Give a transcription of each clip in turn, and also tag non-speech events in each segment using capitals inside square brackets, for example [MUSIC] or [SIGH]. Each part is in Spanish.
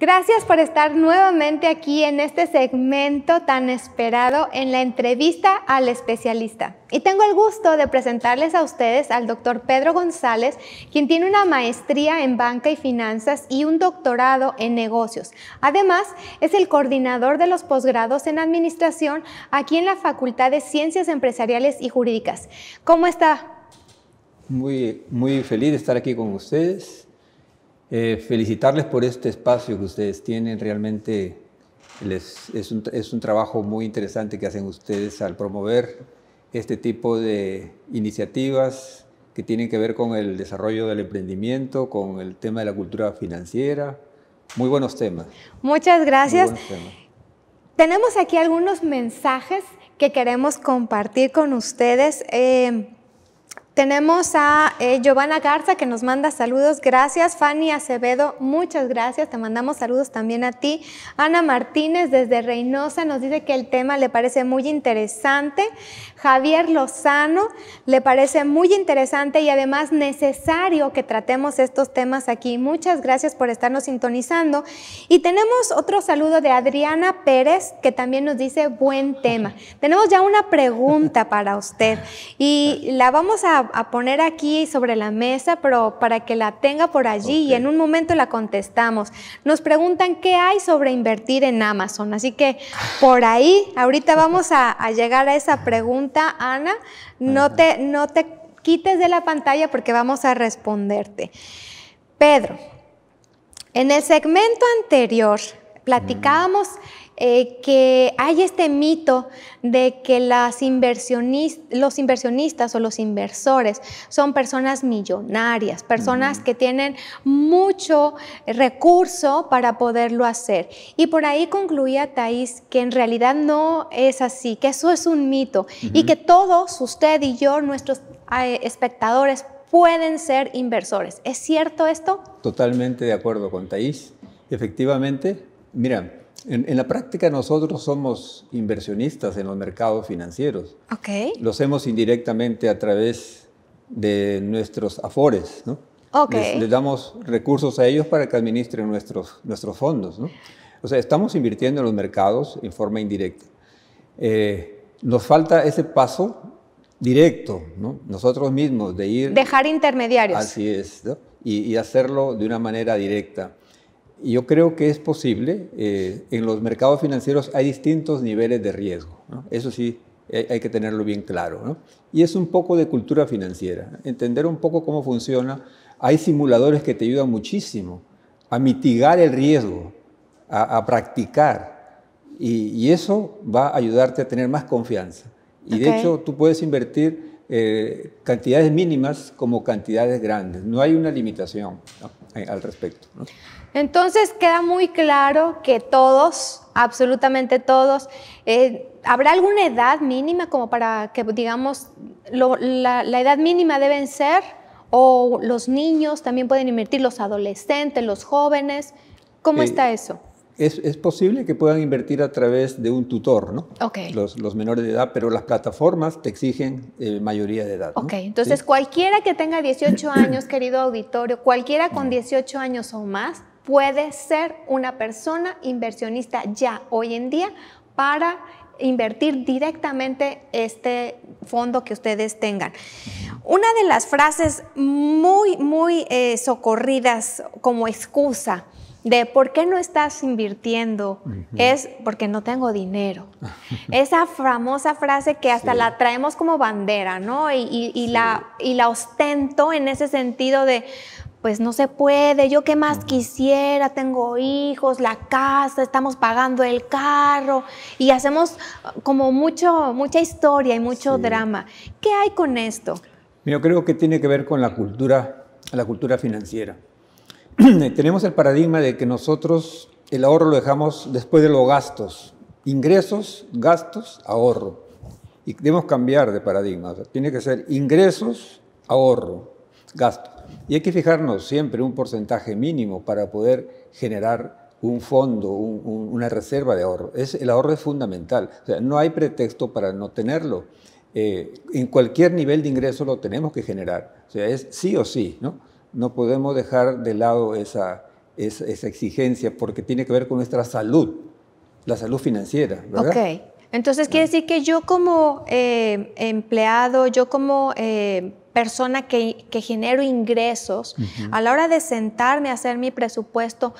Gracias por estar nuevamente aquí en este segmento tan esperado en la entrevista al especialista. Y tengo el gusto de presentarles a ustedes al doctor Pedro González, quien tiene una maestría en banca y finanzas y un doctorado en negocios. Además, es el coordinador de los posgrados en administración aquí en la Facultad de Ciencias Empresariales y Jurídicas. ¿Cómo está? Muy, muy feliz de estar aquí con ustedes eh, felicitarles por este espacio que ustedes tienen. Realmente es, un, trabajo muy interesante que hacen ustedes al promover este tipo de iniciativas que tienen que ver con el desarrollo del emprendimiento, con el tema de la cultura financiera. Muy buenos temas. Muchas gracias. Tenemos aquí algunos mensajes que queremos compartir con ustedes. Eh, tenemos a eh, Giovanna Garza que nos manda saludos. Gracias, Fanny Acevedo. Muchas gracias. Te mandamos saludos también a ti. Ana Martínez desde Reynosa nos dice que el tema le parece muy interesante. Javier Lozano le parece muy interesante y además necesario que tratemos estos temas aquí. Muchas gracias por estarnos sintonizando. Y tenemos otro saludo de Adriana Pérez que también nos dice buen tema. Tenemos ya una pregunta para usted y la vamos a a, poner aquí sobre la mesa, pero para que la tenga por allí y en un momento la contestamos. Nos preguntan qué hay sobre invertir en Amazon, así que por ahí, ahorita vamos a, a llegar a esa pregunta, Ana. No te, no te quites de la pantalla porque vamos a responderte. Pedro, en el segmento anterior platicábamos eh, que hay este mito de que las los inversionistas o los inversores son personas millonarias, personas que tienen mucho recurso para poderlo hacer. Y por ahí concluía Thais que en realidad no es así, que eso es un mito y que todos, usted y yo, nuestros eh, espectadores, pueden ser inversores. ¿Es cierto esto? Totalmente de acuerdo con Thais. Efectivamente, mira, en, la práctica nosotros somos inversionistas en los mercados financieros. Okay. Lo hacemos indirectamente a través de nuestros afores, ¿no? Okay. Les, damos recursos a ellos para que administren nuestros, nuestros fondos, ¿no? O sea, estamos invirtiendo en los mercados en forma indirecta. Eh, nos falta ese paso directo, ¿no? Nosotros mismos, de ir... Dejar intermediarios. Así es, y hacerlo de una manera directa. Yo creo que es posible. Eh, en los mercados financieros hay distintos niveles de riesgo. Eso sí, hay, que tenerlo bien claro. Y es un poco de cultura financiera, entender un poco cómo funciona. Hay simuladores que te ayudan muchísimo a mitigar el riesgo, a, practicar. Y, eso va a ayudarte a tener más confianza. Y de hecho, tú puedes invertir eh, cantidades mínimas como cantidades grandes. No hay una limitación eh, al respecto. Entonces queda muy claro que todos, absolutamente todos, eh, ¿habrá alguna edad mínima como para que, digamos, la, edad mínima deben ser? ¿O los niños también pueden invertir, los adolescentes, los jóvenes? ¿Cómo eh, está eso? Es, posible que puedan invertir a través de un tutor, ¿no? Los, menores de edad, pero las plataformas te exigen eh, mayoría de edad. Ok, entonces cualquiera que tenga 18 años, querido auditorio, cualquiera con 18 años o más, puede ser una persona inversionista ya hoy en día para invertir directamente este fondo que ustedes tengan. Una de las frases muy, muy eh, socorridas como excusa de por qué no estás invirtiendo es porque no tengo dinero. [LAUGHS] Esa famosa frase que hasta la traemos como bandera, ¿no? Y, la, y la ostento en ese sentido de pues no se puede, yo qué más quisiera, tengo hijos, la casa, estamos pagando el carro y hacemos ah, como mucho, mucha historia y mucho drama. ¿Qué hay con esto? Yo creo que tiene que ver con la cultura, la cultura financiera. [CLEARS THROAT] Tenemos el paradigma de que nosotros el ahorro lo dejamos después de los gastos, ingresos, gastos, ahorro. Y debemos cambiar de paradigma, tiene que ser ingresos, ahorro, gastos. Y hay que fijarnos siempre un porcentaje mínimo para poder generar un fondo, una reserva de ahorro. Es, el ahorro es fundamental. O no hay pretexto para no tenerlo. Eh, en cualquier nivel de ingreso lo tenemos que generar. O sea, es sí o sí, ¿no? No podemos dejar de lado esa, esa, exigencia porque tiene que ver con nuestra salud, la salud financiera, ¿verdad? Ok. Entonces, quiere decir que yo como eh, empleado, yo como eh, persona que, que genero ingresos, a la hora de sentarme a hacer mi presupuesto,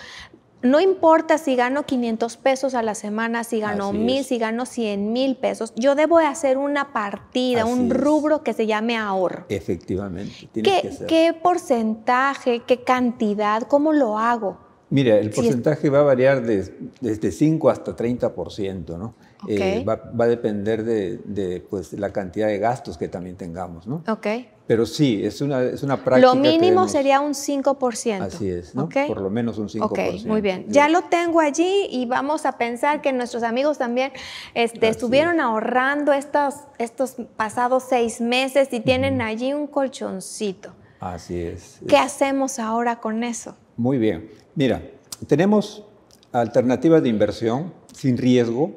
no importa si gano 500 pesos a la semana, si gano 1000, si gano 100 mil pesos, yo debo hacer una partida, un rubro que se llame ahorro. Efectivamente. ¿Qué, porcentaje, qué cantidad, cómo lo hago? Mira, el porcentaje va a variar desde 5 hasta 30%, ¿no? Eh, va, a depender de, pues, la cantidad de gastos que también tengamos, ¿no? ok. Pero sí, es una, es una práctica. Lo mínimo sería un 5%. Así es, ¿no? Por lo menos un 5%. Ok, muy bien. Ya lo tengo allí y vamos a pensar que nuestros amigos también este, estuvieron ahorrando estos, estos pasados seis meses y tienen allí un colchoncito. Así es. ¿Qué hacemos ahora con eso? Muy bien. Mira, tenemos alternativas de inversión sin riesgo,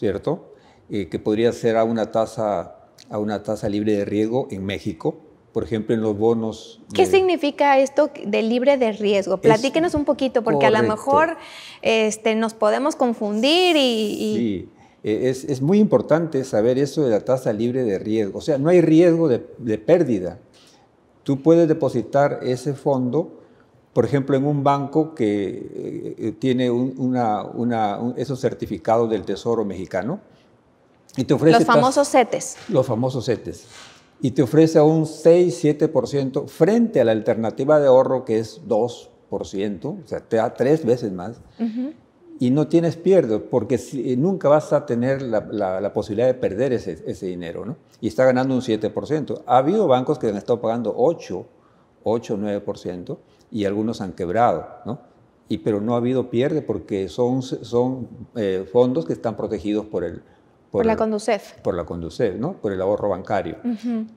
¿cierto? Eh, que podría ser a una tasa a una tasa libre de riesgo en México, por ejemplo, en los bonos. ¿Qué significa esto de libre de riesgo? Platíquenos un poquito, porque a lo mejor este, nos podemos confundir y... Sí, e, es, muy importante saber eso de la tasa libre de riesgo. O sea, no hay riesgo de, pérdida. Tú puedes depositar ese fondo, por ejemplo, en un banco que eh, eh, tiene esos certificados del Tesoro mexicano. Y te ofrece los famosos CETES. Los famosos CETES y te ofrece un 6-7% frente a la alternativa de ahorro que es 2%, o sea, te da tres veces más. Y no tienes pierdo, porque eh, nunca vas a tener la, posibilidad de perder ese, dinero, ¿no? Y está ganando un 7%. Ha habido bancos que han estado pagando 8, 8, 9%, y algunos han quebrado, ¿no? Y, pero no ha habido pierde porque son, son eh, fondos que están protegidos por el, por, la Conducef. Por la Conducef, ¿no? Por el ahorro bancario.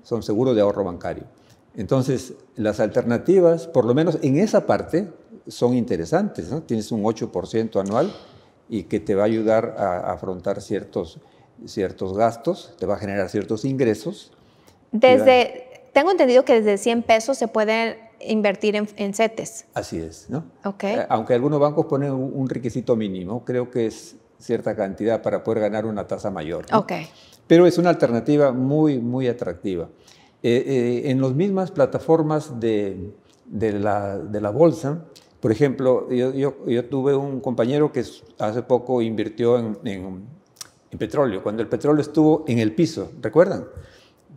Son seguros de ahorro bancario. Entonces, las alternativas, por lo menos en esa parte, son interesantes. ¿no? Tienes un 8% anual y que te va a ayudar a, afrontar ciertos, ciertos gastos, te va a generar ciertos ingresos. Desde, tengo entendido que desde 100 pesos se pueden invertir en, en CETES. Así es, ¿no? Okay. Eh, aunque algunos bancos ponen un requisito mínimo, creo que es cierta cantidad para poder ganar una tasa mayor. Okay. Pero es una alternativa muy, muy atractiva. Eh, eh, en las mismas plataformas de, la, de la, bolsa, por ejemplo, yo, yo, yo, tuve un compañero que hace poco invirtió en, en, petróleo, cuando el petróleo estuvo en el piso, ¿recuerdan?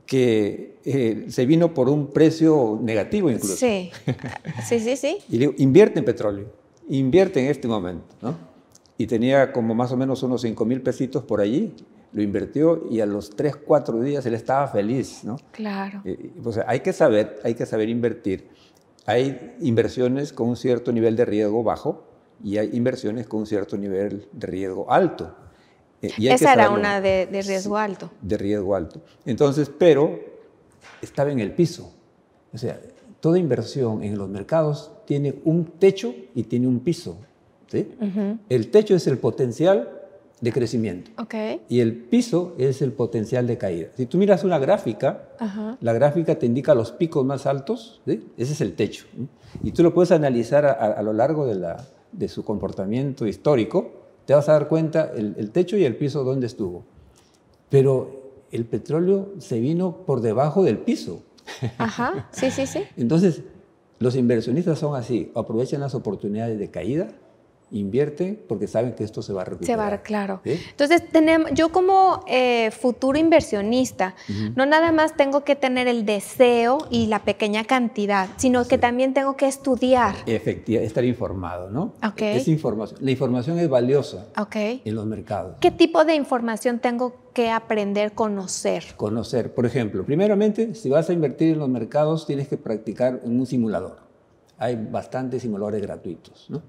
Que eh, se vino por un precio negativo incluso. Sí, [LAUGHS] sí, sí. sí. y le digo, invierte en petróleo, invierte en este momento, ¿no? y tenía como más o menos unos 5 mil pesitos por allí, lo invirtió y a los 3, 4 días él estaba feliz, ¿no? Claro. Eh, pues hay que saber, hay que saber invertir. Hay inversiones con un cierto nivel de riesgo bajo y hay inversiones con un cierto nivel de riesgo alto. Eh, y Esa era una de, de riesgo alto. De riesgo alto. Entonces, pero estaba en el piso. O sea, toda inversión en los mercados tiene un techo y tiene un piso. El techo es el potencial de crecimiento y el piso es el potencial de caída. Si tú miras una gráfica, la gráfica te indica los picos más altos, ese es el techo. Y tú lo puedes analizar a, lo largo de, de, su comportamiento histórico, te vas a dar cuenta el, el techo y el piso dónde estuvo. Pero el petróleo se vino por debajo del piso. Ajá, sí, sí, sí. [LAUGHS] Entonces, los inversionistas son así, aprovechan las oportunidades de caída invierte porque saben que esto se va a recuperar. Se va, a, claro. Entonces, tenemos, yo como eh, futuro inversionista, no nada más tengo que tener el deseo y la pequeña cantidad, sino que también tengo que estudiar. Efectivamente, estar informado, ¿no? Okay. E-, es información. La información es valiosa en los mercados. ¿Qué tipo de información tengo que aprender, conocer? Conocer, por ejemplo, primeramente, si vas a invertir en los mercados, tienes que practicar en un simulador. Hay bastantes simuladores gratuitos, ¿no?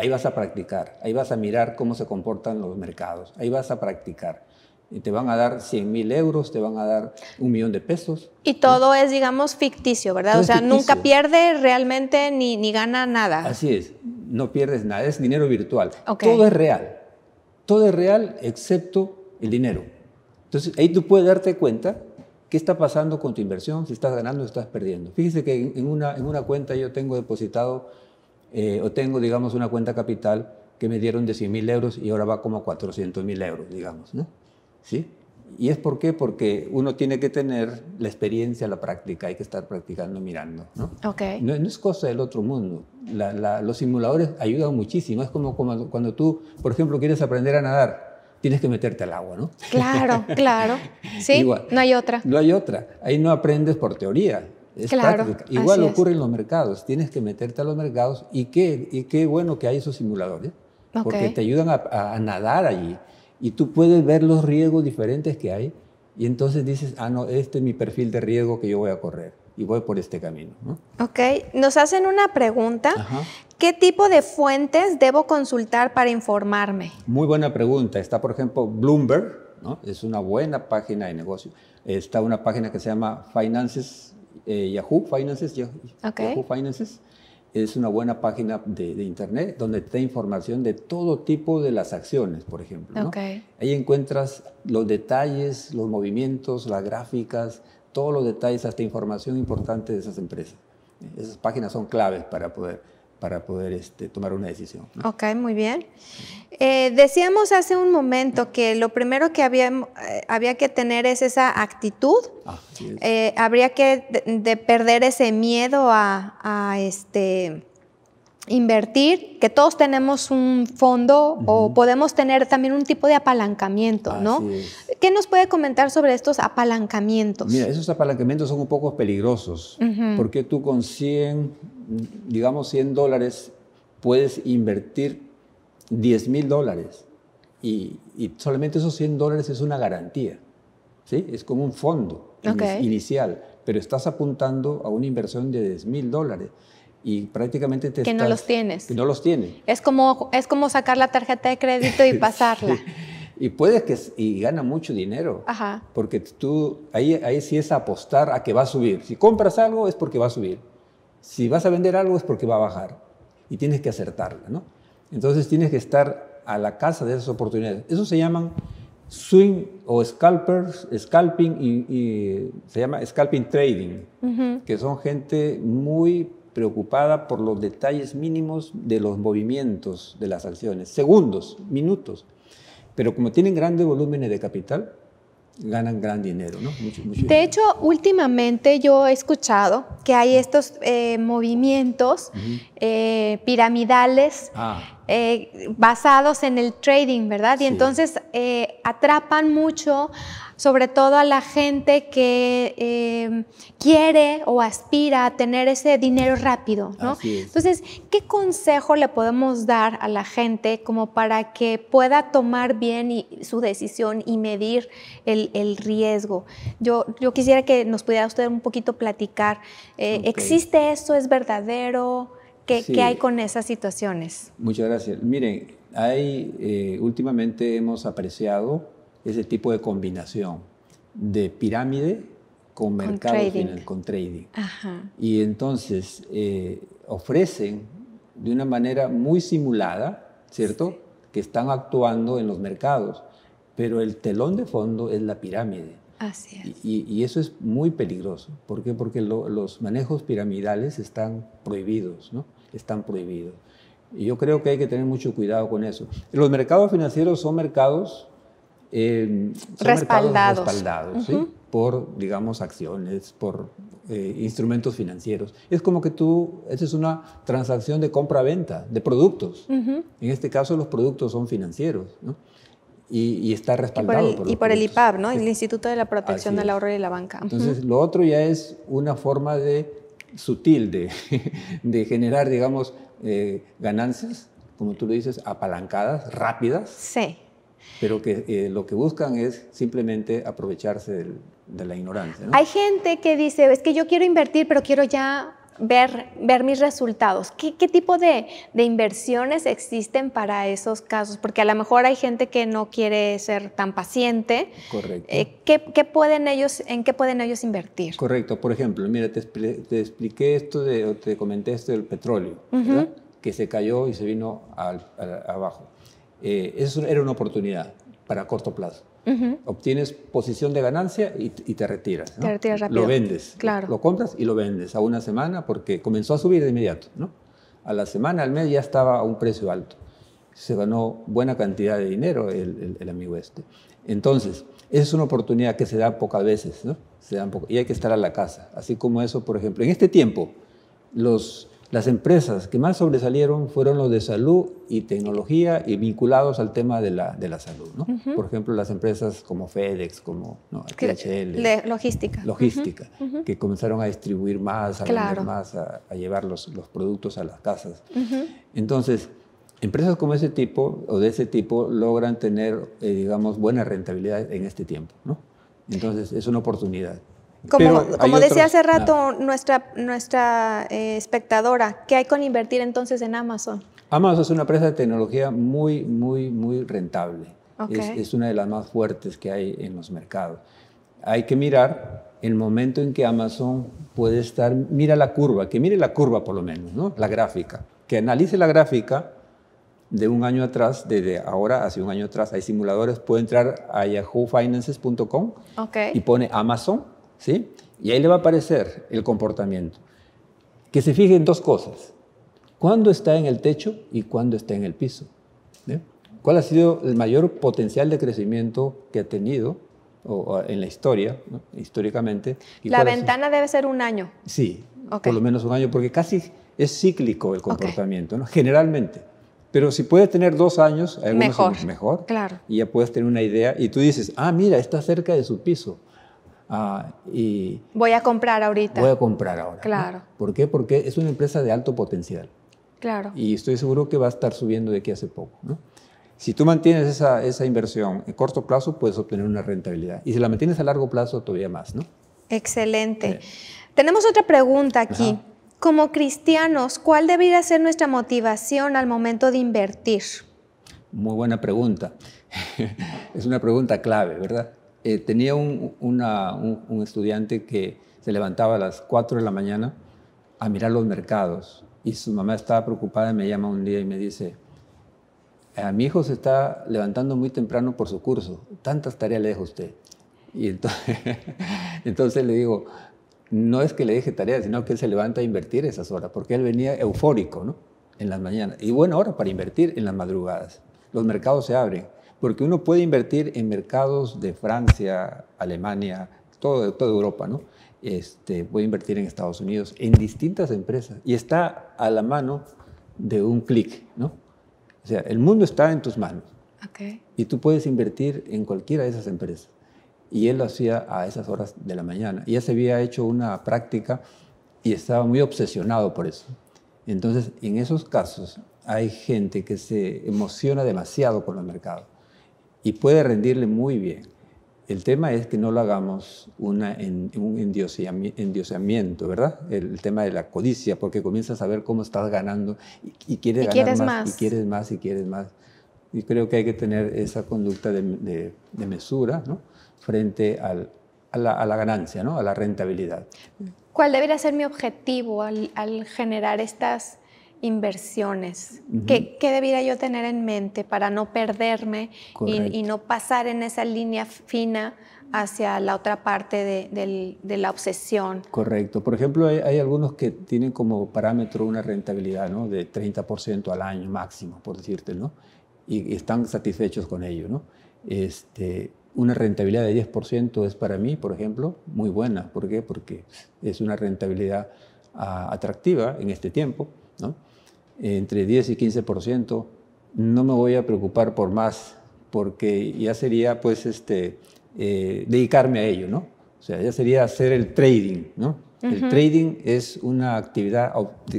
Ahí vas a practicar, ahí vas a mirar cómo se comportan los mercados, ahí vas a practicar. Y te van a dar 100 mil euros, te van a dar un millón de pesos. Y todo es, digamos, ficticio, ¿verdad? o sea, nunca pierdes realmente ni, ni gana nada. Así es, no pierdes nada, es dinero virtual. Todo es real, todo es real excepto el dinero. Entonces, ahí tú puedes darte cuenta qué está pasando con tu inversión, si estás ganando o estás perdiendo. Fíjese que en una, en una cuenta yo tengo depositado eh, o tengo, digamos, una cuenta capital que me dieron de 100 mil euros y ahora va como a 400 mil euros, digamos, ¿no? ¿Sí? ¿Y es por qué? Porque uno tiene que tener la experiencia, la práctica, hay que estar practicando, mirando. ¿no? Okay. No, es cosa del otro mundo. los simuladores ayudan muchísimo. Es como, cuando tú, por ejemplo, quieres aprender a nadar, tienes que meterte al agua, ¿no? Claro, claro. [LAUGHS] Sí, no hay otra. No hay otra. Ahí no aprendes por teoría, es claro, Igual ocurre en los mercados. Tienes que meterte a los mercados y qué, y qué bueno que hay esos simuladores, porque te ayudan a, nadar allí y tú puedes ver los riesgos diferentes que hay y entonces dices, ah, no, este es mi perfil de riesgo que yo voy a correr y voy por este camino. Ok, nos hacen una pregunta. ¿Qué tipo de fuentes debo consultar para informarme? Muy buena pregunta. Está, por ejemplo, Bloomberg, ¿no? es una buena página de negocio. Está una página que se llama Finances eh, Yahoo Finances. Yahoo, Finances es una buena página de, internet donde te da información de todo tipo de las acciones, por ejemplo. Ahí encuentras los detalles, los movimientos, las gráficas, todos los detalles, hasta información importante de esas empresas. Esas páginas son claves para poder para poder este, tomar una decisión. Ok, muy bien. Eh, decíamos hace un momento que lo primero que había, eh, había que tener es esa actitud. Eh, habría que perder ese miedo a, este, invertir, que todos tenemos un fondo o podemos tener también un tipo de apalancamiento, ¿no? ¿Qué nos puede comentar sobre estos apalancamientos? Mira, esos apalancamientos son un poco peligrosos, porque tú con 100 digamos 100 dólares, puedes invertir 10 mil dólares y, solamente esos 100 dólares es una garantía, ¿sí? Es como un fondo inicial, pero estás apuntando a una inversión de 10 mil dólares y prácticamente te que no los tienes que no los tienes es como es como sacar la tarjeta de crédito y [LAUGHS] pasarla y puedes que y gana mucho dinero Ajá. porque tú ahí ahí sí es apostar a que va a subir si compras algo es porque va a subir si vas a vender algo es porque va a bajar y tienes que acertarla, ¿no? Entonces tienes que estar a la casa de esas oportunidades. Eso se llaman swing o scalpers, scalping y, se llama scalping trading, que son gente muy preocupada por los detalles mínimos de los movimientos de las acciones, segundos, minutos. Pero como tienen grandes volúmenes de capital, ganan gran dinero. ¿no? Mucho, mucho de hecho, últimamente yo he escuchado que hay estos eh, movimientos eh, piramidales. Ah eh, basados en el trading, ¿verdad? Y entonces eh, atrapan mucho, sobre todo a la gente que em, quiere o aspira a tener ese dinero rápido, ¿no? Entonces, ¿qué consejo le podemos dar a la gente como para que pueda tomar bien su decisión y medir el, riesgo? Yo, quisiera que nos pudiera usted un poquito platicar, eh, ¿existe eso? ¿Es verdadero? ¿Qué, hay con esas situaciones? Muchas gracias. Miren, hay, eh, últimamente hemos apreciado ese tipo de combinación de pirámide con, mercado con trading. Y entonces eh, ofrecen de una manera muy simulada, ¿cierto? Que están actuando en los mercados, pero el telón de fondo es la pirámide. Así es. Y, eso es muy peligroso. ¿Por qué? Porque los manejos piramidales están prohibidos, ¿no? están prohibidos. Y yo creo que hay que tener mucho cuidado con eso. Los mercados financieros son mercados, eh, respaldados, respaldados ¿sí? por, digamos, acciones, por eh, instrumentos financieros. Es como que tú, esa es una transacción de compra-venta de productos. En este caso los productos son financieros. ¿no? Y, está respaldado. Y por el, el IPAB, ¿no? El Instituto de la Protección del Ahorro y de la Banca. Entonces, lo otro ya es una forma de sutil [LAUGHS] de, generar, digamos, eh, ganancias, como tú lo dices, apalancadas, rápidas. Sí. Pero que eh, lo que buscan es simplemente aprovecharse de la ignorancia. Hay gente que dice, es que yo quiero invertir, pero quiero ya ver, mis resultados. ¿Qué, tipo de, inversiones existen para esos casos? Porque a lo mejor hay gente que no quiere ser tan paciente. Correcto. Eh, ¿qué, pueden ellos, ¿En qué pueden ellos invertir? Correcto. Por ejemplo, mira, te, te expliqué esto, te comenté esto del petróleo, que se cayó y se vino al, abajo. Eh, eso era una oportunidad para corto plazo. Obtienes posición de ganancia y, te retiras. Te retiras Lo vendes. Claro. Lo compras y lo vendes a una semana porque comenzó a subir de inmediato. ¿no? A la semana, al mes ya estaba a un precio alto. Se ganó buena cantidad de dinero el, amigo este. Entonces, es una oportunidad que se da pocas veces. ¿no? Se y hay que estar a la casa. Así como eso, por ejemplo, en este tiempo, los las empresas que más sobresalieron fueron los de salud y tecnología y vinculados al tema de la, salud. ¿no? Por ejemplo, las empresas como FedEx, como no, Logística. Logística, que comenzaron a distribuir más, a vender más, a, llevar los, productos a las casas. Entonces, empresas como ese tipo o de ese tipo logran tener, eh, digamos, buena rentabilidad en este tiempo. ¿no? Entonces, es una oportunidad. Como, decía hace rato nuestra, nuestra eh, espectadora, ¿qué hay con invertir entonces en Amazon? Amazon es una empresa de tecnología muy, muy, muy rentable. Es, una de las más fuertes que hay en los mercados. Hay que mirar el momento en que Amazon puede estar, mira la curva, que mire la curva por lo menos, ¿no? la gráfica, que analice la gráfica de un año atrás, desde ahora hacia un año atrás, hay simuladores, puede entrar a yahoofinances.com y pone Amazon ¿sí? Y ahí le va a aparecer el comportamiento. Que se fije en dos cosas. ¿Cuándo está en el techo y cuándo está en el piso? ¿Cuál ha sido el mayor potencial de crecimiento que ha tenido en la historia, históricamente? la ventana debe ser un año. Sí, por lo menos un año, porque casi es cíclico el comportamiento, generalmente. Pero si puedes tener dos años, mejor. mejor. Claro. Y ya puedes tener una idea. Y tú dices, ah, mira, está cerca de su piso. Ah, y voy a comprar ahorita. Voy a comprar ahora. Claro. ¿Por qué? Porque es una empresa de alto potencial. Claro. Y estoy seguro que va a estar subiendo de aquí hace poco. ¿no? Si tú mantienes esa, inversión en corto plazo, puedes obtener una rentabilidad. Y si la mantienes a largo plazo, todavía más, ¿no? Excelente. Tenemos otra pregunta aquí. Como cristianos, ¿cuál debería ser nuestra motivación al momento de invertir? Muy buena pregunta. [LAUGHS] es una pregunta clave, ¿verdad? Eh, tenía un, estudiante que se levantaba a las 4 de la mañana a mirar los mercados y su mamá estaba preocupada y me llama un día y me dice, a eh, mi hijo se está levantando muy temprano por su curso, tantas tareas le a usted. Y [LAUGHS] entonces, le digo, no es que le deje tareas, sino que él se levanta a invertir esas horas, porque él venía eufórico, En las mañanas. Y buena hora para invertir en las madrugadas. Los mercados se abren porque uno puede invertir en mercados de Francia, Alemania, todo, toda Europa, ¿no? Este, puede invertir en Estados Unidos, en distintas empresas, y está a la mano de un clic, ¿no? O sea, el mundo está en tus manos. Y tú puedes invertir en cualquiera de esas empresas. Y él lo hacía a esas horas de la mañana. Y ya se había hecho una práctica y estaba muy obsesionado por eso. Entonces, en esos casos, hay gente que se emociona demasiado con los mercados y puede rendirle muy bien. El tema es que no lo hagamos una, en, un endiosamiento, ¿verdad? El, tema de la codicia, porque comienzas a ver cómo estás ganando y, y quieres y ganar quieres más, y quieres más y quieres más. Y creo que hay que tener esa conducta de, de, de mesura ¿no? frente al, a, la, ganancia, ¿no? a la rentabilidad. ¿Cuál debería ser mi objetivo al, al generar estas inversiones? ¿Qué, ¿Qué, yo tener en mente para no perderme y, no pasar en esa línea fina hacia la otra parte de, la obsesión? Correcto. Por ejemplo, hay, algunos que tienen como parámetro una rentabilidad de 30% al año máximo, por decirte, ¿no? Y, están satisfechos con ello, ¿no? Este, una rentabilidad de 10% es para mí, por ejemplo, muy buena. ¿Por qué? Porque es una rentabilidad ah, atractiva en este tiempo, ¿no? entre 10 y 15%, no me voy a preocupar por más, porque ya sería pues este, eh, dedicarme a ello, ¿no? O sea, ya sería hacer el trading, ¿no? El trading es una actividad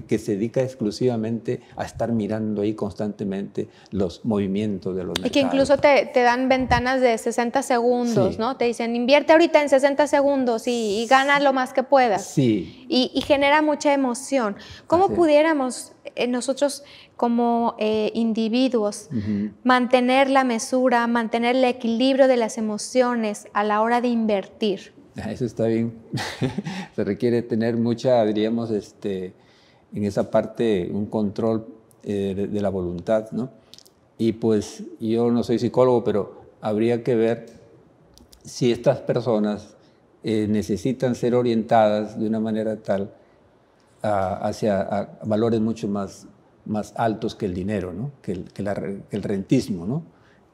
que se dedica exclusivamente a estar mirando ahí constantemente los movimientos de los mercados. Y que incluso te, dan ventanas de 60 segundos, ¿no? Te dicen, invierte ahorita en 60 segundos y, gana lo más que puedas. Sí. Y, genera mucha emoción. ¿Cómo pudiéramos eh, nosotros como eh, individuos, mantener la mesura, mantener el equilibrio de las emociones a la hora de invertir. Ah, eso está bien. [LAUGHS] Se requiere tener mucha, diríamos, este, en esa parte un control eh, de, la voluntad, ¿no? Y pues yo no soy psicólogo, pero habría que ver si estas personas necesitan ser orientadas de una manera tal hacia valores mucho más, más altos que el dinero, ¿no? que, el, rentismo. ¿no?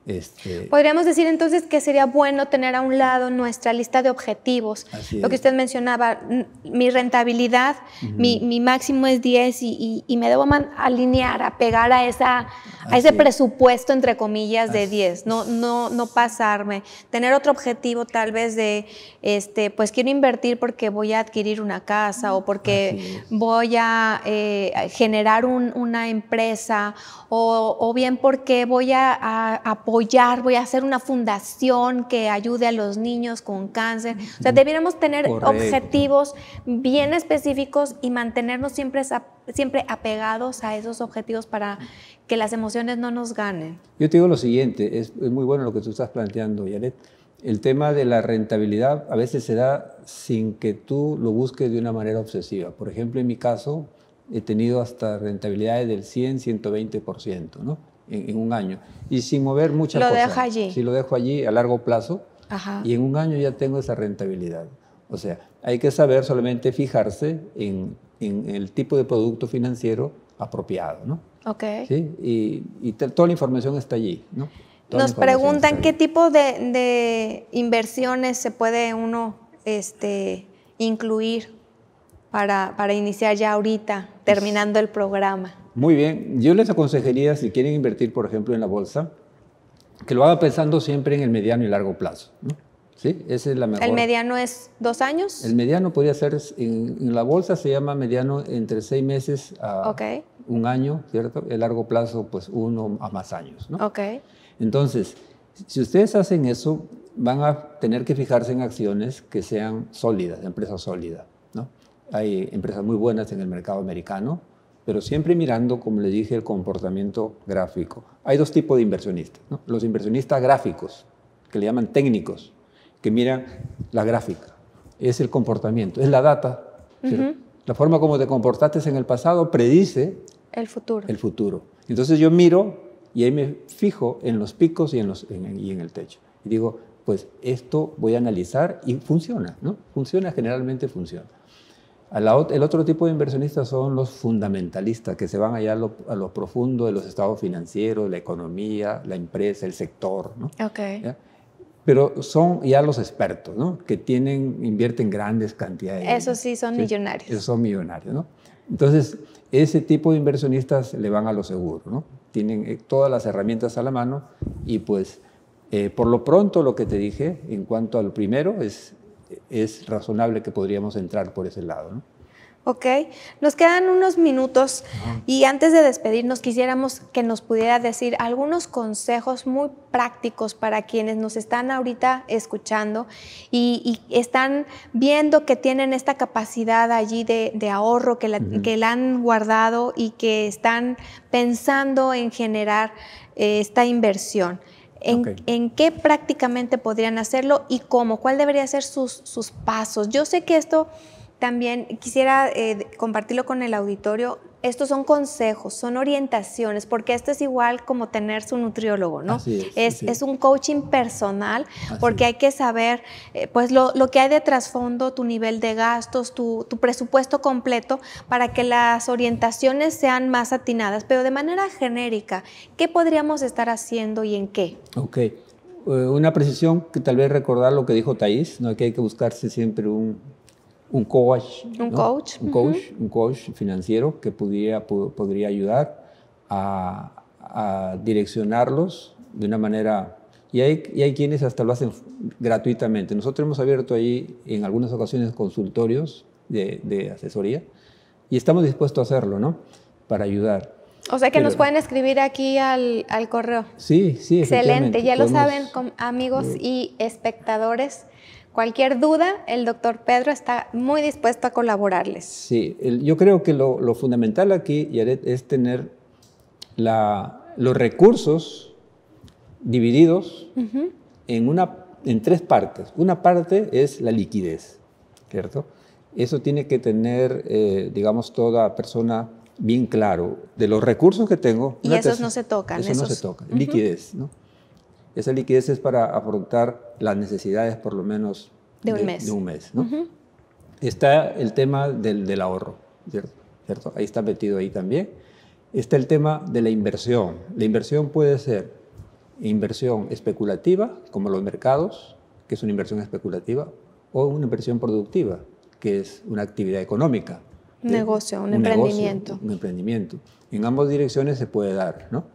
Este, Podríamos decir entonces que sería bueno tener a un lado nuestra lista de objetivos. Lo que usted mencionaba, mi rentabilidad, mi, máximo es 10 y, y me debo alinear, a pegar a esa, a ese presupuesto, entre comillas, de 10, no, no, no pasarme, tener otro objetivo tal vez de, este, pues quiero invertir porque voy a adquirir una casa o porque voy a eh, generar una empresa o, bien porque voy a, apoyar, voy a hacer una fundación que ayude a los niños con cáncer. O sea, debiéramos tener objetivos bien específicos y mantenernos siempre esa siempre apegados a esos objetivos para que las emociones no nos ganen. Yo te digo lo siguiente, es, es muy bueno lo que tú estás planteando, Yanet. El tema de la rentabilidad a veces se da sin que tú lo busques de una manera obsesiva. Por ejemplo, en mi caso, he tenido hasta rentabilidades del 100, 120%, ¿no? En, un año. Y sin mover muchas cosas. Lo allí. Si lo dejo allí a largo plazo, Ajá. y en un año ya tengo esa rentabilidad. O sea, hay que saber solamente fijarse en en el tipo de producto financiero apropiado, ¿no? Ok. ¿Sí? Y, toda la información está allí, ¿no? Nos preguntan qué tipo de, inversiones se puede uno este, incluir para, para iniciar ya ahorita, terminando el programa. Muy bien, yo les aconsejaría, si quieren invertir, por ejemplo, en la bolsa, que lo haga pensando siempre en el mediano y largo plazo. ¿no? Sí, esa es la mejor. ¿El mediano es dos años? El mediano podría ser, en, la bolsa se llama mediano entre seis meses a un año, ¿cierto? El largo plazo, pues uno a más años, ¿no? Ok. Entonces, si ustedes hacen eso, van a tener que fijarse en acciones que sean sólidas, empresas sólidas, ¿no? Hay empresas muy buenas en el mercado americano, pero siempre mirando, como le dije, el comportamiento gráfico. Hay dos tipos de inversionistas, ¿no? Los inversionistas gráficos, que le llaman técnicos, que miran la gráfica, es el comportamiento, es la data. La forma como te comportaste en el pasado predice el futuro. El futuro. Entonces yo miro y ahí me fijo en los picos y en, los, en, y en el techo. Y digo, pues esto voy a analizar y funciona, ¿no? Funciona, generalmente funciona. el otro tipo de inversionistas son los fundamentalistas, que se van allá a lo, a profundo de los estados financieros, la economía, la empresa, el sector, ¿no? Okay pero son ya los expertos, ¿no? Que tienen, invierten grandes cantidades. Eso sí, son millonarios. Esos son millonarios, ¿no? Entonces, ese tipo de inversionistas le van a lo seguro, ¿no? Tienen eh, todas las herramientas a la mano y pues, eh, por lo pronto, lo que te dije en cuanto al primero es, es razonable que podríamos entrar por ese lado, ¿no? Ok, nos quedan unos minutos y antes de despedirnos quisiéramos que nos pudiera decir algunos consejos muy prácticos para quienes nos están ahorita escuchando y, están viendo que tienen esta capacidad allí de, ahorro, que la, han guardado y que están pensando en generar eh, esta inversión. En, qué prácticamente podrían hacerlo y cómo, cuál debería ser sus pasos. Yo sé que esto también quisiera eh, compartirlo con el auditorio. Estos son consejos, son orientaciones, porque esto es igual como tener su nutriólogo, ¿no? es, es, un coaching personal, porque hay que saber, eh, pues, lo, que hay de trasfondo, tu nivel de gastos, tu, presupuesto completo, para que las orientaciones sean más atinadas, pero de manera genérica, ¿qué podríamos estar haciendo y en qué? Ok eh, una precisión que tal vez recordar lo que dijo Thais, ¿no? que hay que buscarse siempre un un coach. Un coach. coach, financiero que pudiera, podría ayudar a, direccionarlos de una manera... Y hay, hay quienes hasta lo hacen gratuitamente. Nosotros hemos abierto ahí en algunas ocasiones consultorios de, asesoría y estamos dispuestos a hacerlo, ¿no? Para ayudar. O sea que nos pueden escribir aquí al, al correo. Sí, sí. Excelente, ya lo saben amigos y espectadores. Cualquier duda, el doctor Pedro está muy dispuesto a colaborarles. Sí, yo creo que lo, fundamental aquí, es tener los recursos divididos en, tres partes. Una parte es la liquidez, ¿cierto? Eso tiene que tener, eh, digamos, toda persona bien claro de los recursos que tengo. Y esos no se tocan. esos no se tocan, liquidez, ¿no? Esa liquidez es para afrontar las necesidades por lo menos de un mes. Está el tema del, ahorro, ¿cierto? Ahí está metido ahí también. Está el tema de la inversión. La inversión puede ser inversión especulativa, como los mercados, que es una inversión especulativa, o una inversión productiva, que es una actividad económica. Un negocio, un, emprendimiento. un emprendimiento. En ambas direcciones se puede dar, ¿no?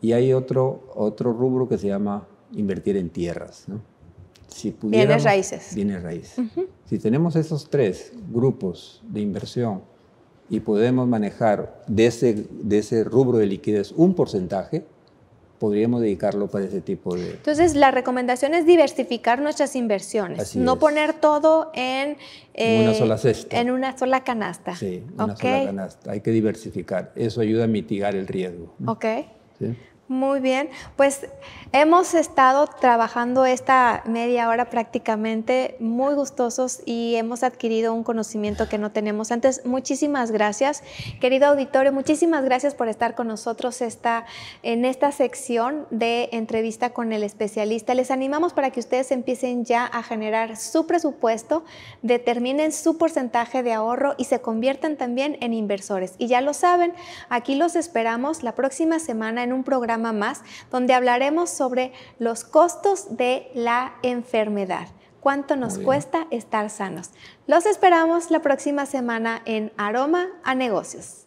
Y hay otro, otro rubro que se llama invertir en tierras. ¿no? Si bienes raíces. Bienes raíces. Si tenemos esos tres grupos de inversión y podemos manejar de ese, de ese rubro de liquidez un porcentaje, podríamos dedicarlo para ese tipo de... Entonces, la recomendación es diversificar nuestras inversiones, no poner todo en, una eh, sola cesta. En una sola canasta. Sí, una sola canasta. Hay que diversificar. Eso ayuda a mitigar el riesgo. Ok. ¿sí? Muy bien, pues hemos estado trabajando esta media hora prácticamente muy gustosos y hemos adquirido un conocimiento que no tenemos antes. Muchísimas gracias, querido auditorio, muchísimas gracias por estar con nosotros esta, en esta sección de entrevista con el especialista. Les animamos para que ustedes empiecen ya a generar su presupuesto, determinen su porcentaje de ahorro y se conviertan también en inversores. Y ya lo saben, aquí los esperamos la próxima semana en un programa más donde hablaremos sobre los costos de la enfermedad. ¿Cuánto nos cuesta estar sanos? Los esperamos la próxima semana en Aroma a Negocios.